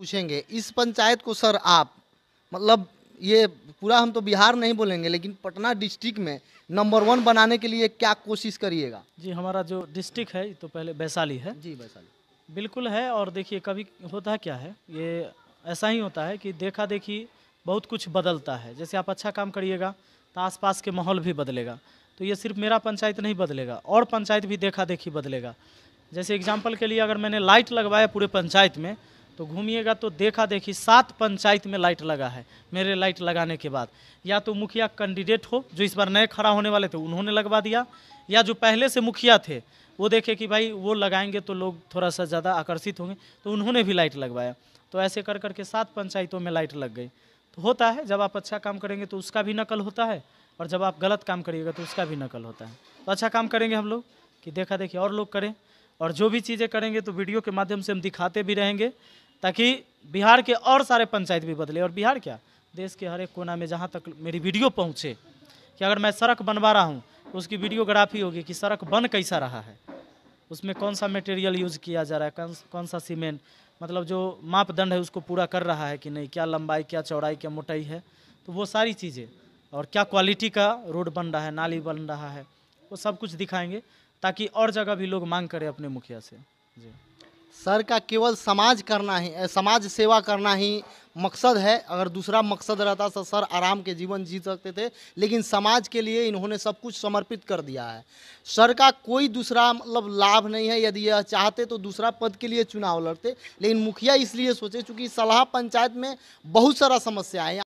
पूछेंगे इस पंचायत को सर आप मतलब ये पूरा हम तो बिहार नहीं बोलेंगे लेकिन पटना डिस्ट्रिक्ट में नंबर वन बनाने के लिए क्या कोशिश करिएगा जी हमारा जो डिस्ट्रिक्ट है तो पहले वैशाली है जी वैशाली बिल्कुल है और देखिए कभी होता क्या है ये ऐसा ही होता है कि देखा देखी बहुत कुछ बदलता है जैसे आप अच्छा काम करिएगा तो आसपास के माहौल भी बदलेगा तो ये सिर्फ मेरा पंचायत नहीं बदलेगा और पंचायत भी देखा देखी बदलेगा जैसे एग्जाम्पल के लिए अगर मैंने लाइट लगवाया पूरे पंचायत में तो घूमिएगा तो देखा देखी सात पंचायत में लाइट लगा है मेरे लाइट लगाने के बाद या तो मुखिया कैंडिडेट हो जो इस बार नए खड़ा होने वाले थे उन्होंने लगवा दिया या जो पहले से मुखिया थे वो देखे कि भाई वो लगाएंगे तो लोग थोड़ा सा ज़्यादा आकर्षित होंगे तो उन्होंने भी लाइट लगवाया तो ऐसे कर करके सात पंचायतों में लाइट लग गई तो होता है जब आप अच्छा काम करेंगे तो उसका भी नकल होता है और जब आप गलत काम करिएगा तो उसका भी नकल होता है तो अच्छा काम करेंगे हम लोग कि देखा देखिए और लोग करें और जो भी चीज़ें करेंगे तो वीडियो के माध्यम से हम दिखाते भी रहेंगे ताकि बिहार के और सारे पंचायत भी बदले और बिहार क्या देश के हर एक कोना में जहाँ तक मेरी वीडियो पहुँचे कि अगर मैं सड़क बनवा रहा हूँ तो उसकी वीडियोग्राफी होगी कि सड़क बन कैसा रहा है उसमें कौन सा मटेरियल यूज़ किया जा रहा है कौन कौन सा सीमेंट मतलब जो मापदंड है उसको पूरा कर रहा है कि नहीं क्या लंबाई क्या चौड़ाई क्या मोटाई है तो वो सारी चीज़ें और क्या क्वालिटी का रोड बन रहा है नाली बन रहा है वो सब कुछ दिखाएंगे ताकि और जगह भी लोग मांग करें अपने मुखिया से जी सर का केवल समाज करना ही समाज सेवा करना ही मकसद है अगर दूसरा मकसद रहता तो सर आराम के जीवन जी सकते थे लेकिन समाज के लिए इन्होंने सब कुछ समर्पित कर दिया है सर का कोई दूसरा मतलब लाभ नहीं है यदि यह चाहते तो दूसरा पद के लिए चुनाव लड़ते लेकिन मुखिया इसलिए सोचे चूँकि सलाह पंचायत में बहुत सारा समस्या है